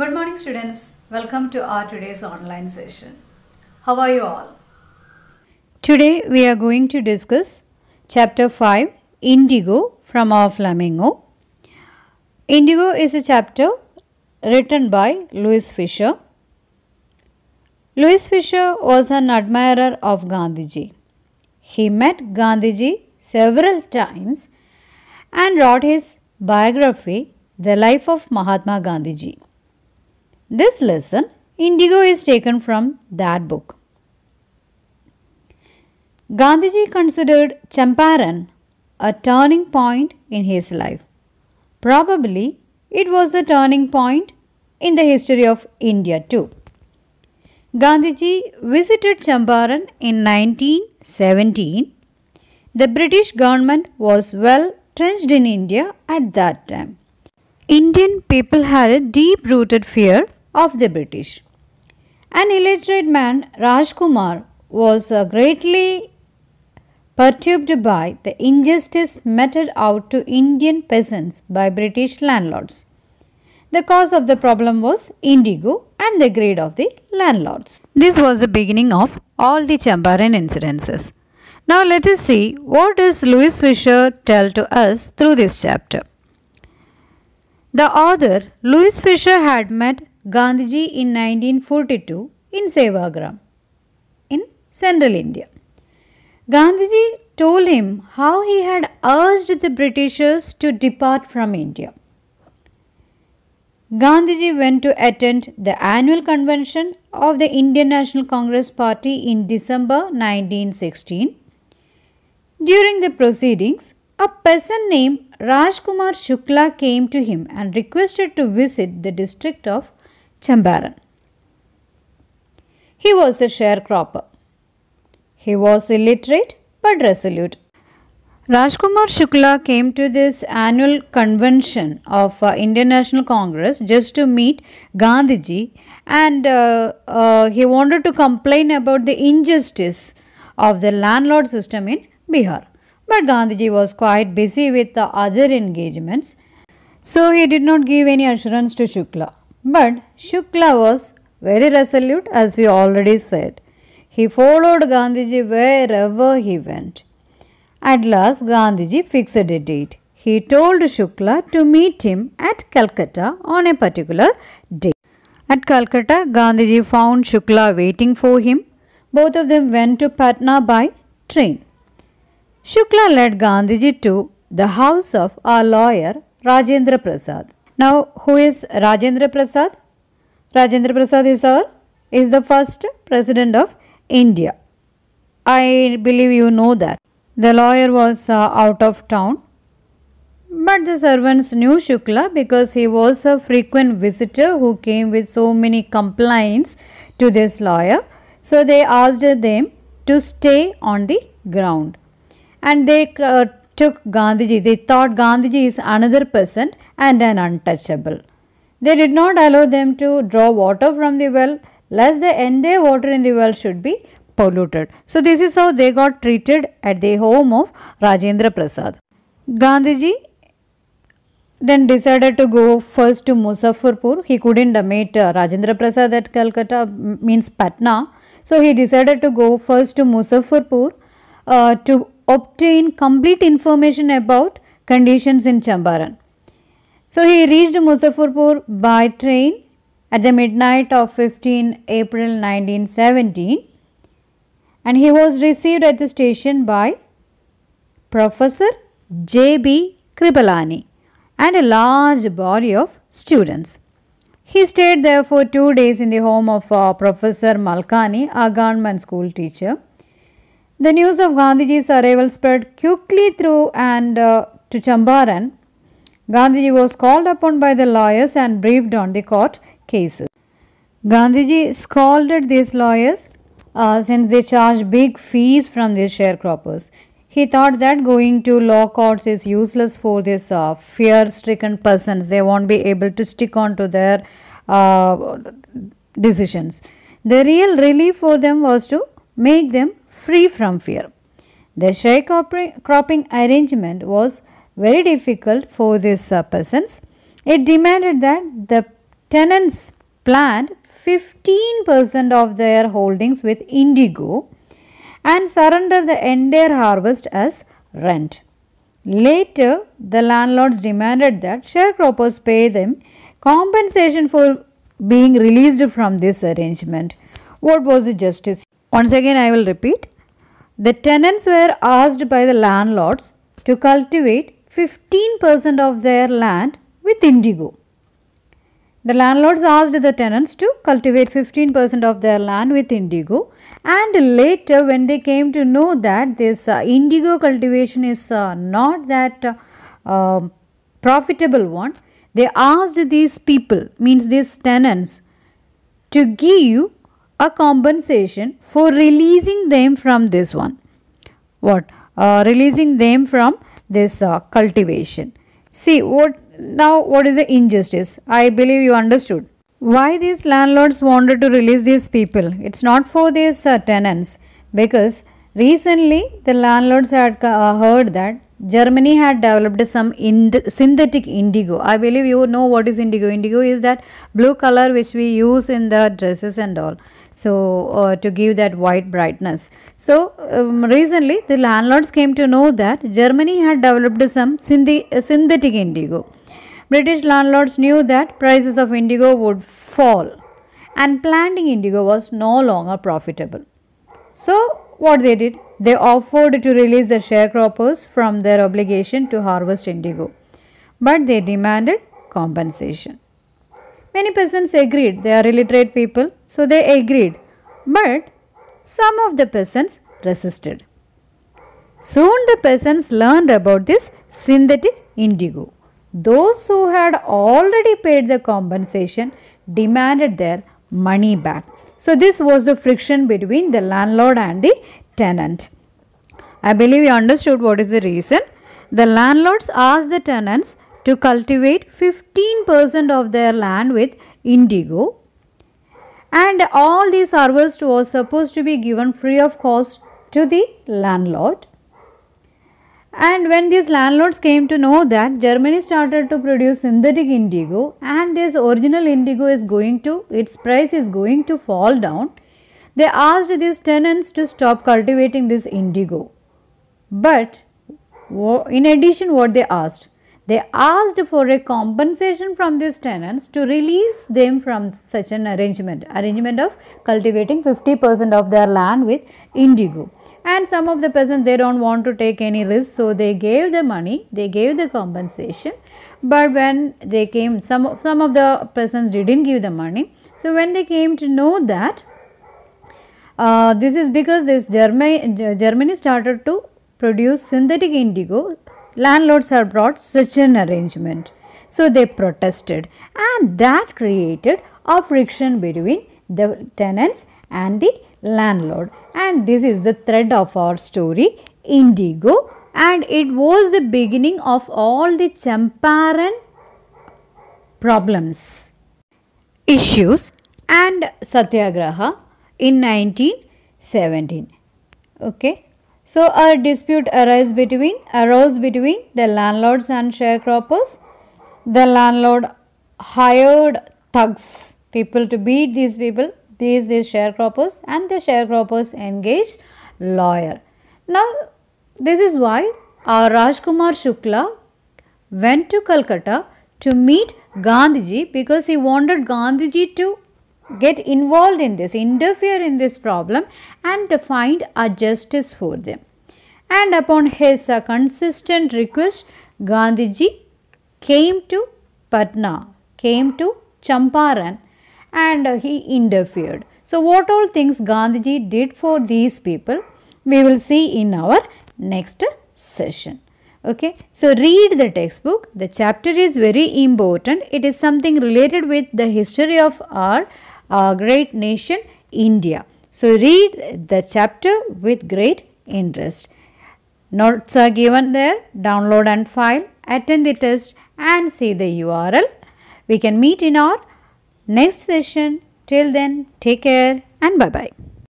Good morning students. Welcome to our today's online session. How are you all? Today we are going to discuss chapter 5 Indigo from our Flamingo. Indigo is a chapter written by Louis Fisher. Louis Fisher was an admirer of Gandhiji. He met Gandhiji several times and wrote his biography, The Life of Mahatma Gandhiji. This lesson, Indigo, is taken from that book. Gandhiji considered Champaran a turning point in his life. Probably it was a turning point in the history of India too. Gandhiji visited Champaran in 1917. The British government was well entrenched in India at that time. Indian people had a deep rooted fear of the British. An illiterate man, Rajkumar, was uh, greatly perturbed by the injustice meted out to Indian peasants by British landlords. The cause of the problem was indigo and the greed of the landlords. This was the beginning of all the Chambaran incidences. Now let us see what does Louis Fisher tell to us through this chapter. The author Louis Fisher had met Gandhiji in 1942 in Sevagram in central India. Gandhiji told him how he had urged the Britishers to depart from India. Gandhiji went to attend the annual convention of the Indian National Congress Party in December 1916. During the proceedings, a person named Rajkumar Shukla came to him and requested to visit the district of Chambaran. He was a sharecropper. He was illiterate but resolute. Rajkumar Shukla came to this annual convention of uh, Indian National Congress just to meet Gandhiji and uh, uh, he wanted to complain about the injustice of the landlord system in Bihar. But Gandhiji was quite busy with the other engagements, so he did not give any assurance to Shukla. But Shukla was very resolute as we already said. He followed Gandhiji wherever he went. At last Gandhiji fixed a date. He told Shukla to meet him at Calcutta on a particular day. At Calcutta, Gandhiji found Shukla waiting for him. Both of them went to Patna by train. Shukla led Gandhiji to the house of our lawyer Rajendra Prasad. Now, who is Rajendra Prasad? Rajendra Prasad is our is the first president of India. I believe you know that. The lawyer was uh, out of town, but the servants knew Shukla because he was a frequent visitor who came with so many complaints to this lawyer. So they asked them to stay on the ground and they uh, took Gandhiji, they thought Gandhiji is another person and an untouchable. They did not allow them to draw water from the well, lest the entire water in the well should be polluted. So, this is how they got treated at the home of Rajendra Prasad. Gandhiji then decided to go first to Musafurpur. He couldn't meet uh, Rajendra Prasad at Calcutta, means Patna. So, he decided to go first to Musafurpur uh, to obtain complete information about conditions in Chambaran. So he reached Muzaffarpur by train at the midnight of 15 April 1917 and he was received at the station by Professor J.B. Kripalani and a large body of students. He stayed there for two days in the home of uh, Professor Malkani, a government school teacher. The news of Gandhiji's arrival spread quickly through and uh, to Chambaran. Gandhiji was called upon by the lawyers and briefed on the court cases. Gandhiji scolded these lawyers uh, since they charged big fees from the sharecroppers. He thought that going to law courts is useless for these uh, fear stricken persons. They won't be able to stick on to their uh, decisions. The real relief for them was to make them free from fear. The sharecropping arrangement was very difficult for these uh, persons. It demanded that the tenants plant 15% of their holdings with indigo and surrender the entire harvest as rent. Later, the landlords demanded that sharecroppers pay them compensation for being released from this arrangement. What was the justice? Once again, I will repeat. The tenants were asked by the landlords to cultivate 15% of their land with indigo. The landlords asked the tenants to cultivate 15% of their land with indigo and later when they came to know that this uh, indigo cultivation is uh, not that uh, um, profitable one, they asked these people means these tenants to give a compensation for releasing them from this one. What? Uh, releasing them from this uh, cultivation. See what now what is the injustice? I believe you understood. Why these landlords wanted to release these people? It's not for these uh, tenants because recently the landlords had uh, heard that Germany had developed some synthetic indigo. I believe you know what is indigo. Indigo is that blue color which we use in the dresses and all so uh, to give that white brightness so um, recently the landlords came to know that germany had developed some uh, synthetic indigo british landlords knew that prices of indigo would fall and planting indigo was no longer profitable so what they did they offered to release the sharecroppers from their obligation to harvest indigo but they demanded compensation Many peasants agreed. They are illiterate people, so they agreed. But some of the peasants resisted. Soon the peasants learned about this synthetic indigo. Those who had already paid the compensation demanded their money back. So this was the friction between the landlord and the tenant. I believe you understood what is the reason. The landlords asked the tenants to cultivate 15% of their land with indigo. And all this harvest was supposed to be given free of cost to the landlord. And when these landlords came to know that Germany started to produce synthetic indigo and this original indigo is going to, its price is going to fall down, they asked these tenants to stop cultivating this indigo. But in addition what they asked, they asked for a compensation from these tenants to release them from such an arrangement, arrangement of cultivating 50 percent of their land with indigo. And some of the peasants they do not want to take any risk, so they gave the money, they gave the compensation. But when they came, some, some of the peasants did not give the money. So, when they came to know that, uh, this is because this Germany, Germany started to produce synthetic indigo landlords have brought such an arrangement. So they protested and that created a friction between the tenants and the landlord and this is the thread of our story Indigo and it was the beginning of all the Champaran problems, issues and Satyagraha in 1917. Okay. So a dispute arose between arose between the landlords and sharecroppers. The landlord hired thugs people to beat these people these these sharecroppers and the sharecroppers engaged lawyer. Now this is why our Rajkumar Shukla went to Calcutta to meet Gandhiji because he wanted Gandhiji to get involved in this, interfere in this problem and find a justice for them. And upon his uh, consistent request, Gandhiji came to Patna, came to Champaran and uh, he interfered. So, what all things Gandhiji did for these people, we will see in our next session. Okay. So, read the textbook. The chapter is very important. It is something related with the history of our our great nation India. So read the chapter with great interest. Notes are given there. Download and file. Attend the test and see the URL. We can meet in our next session. Till then, take care and bye-bye.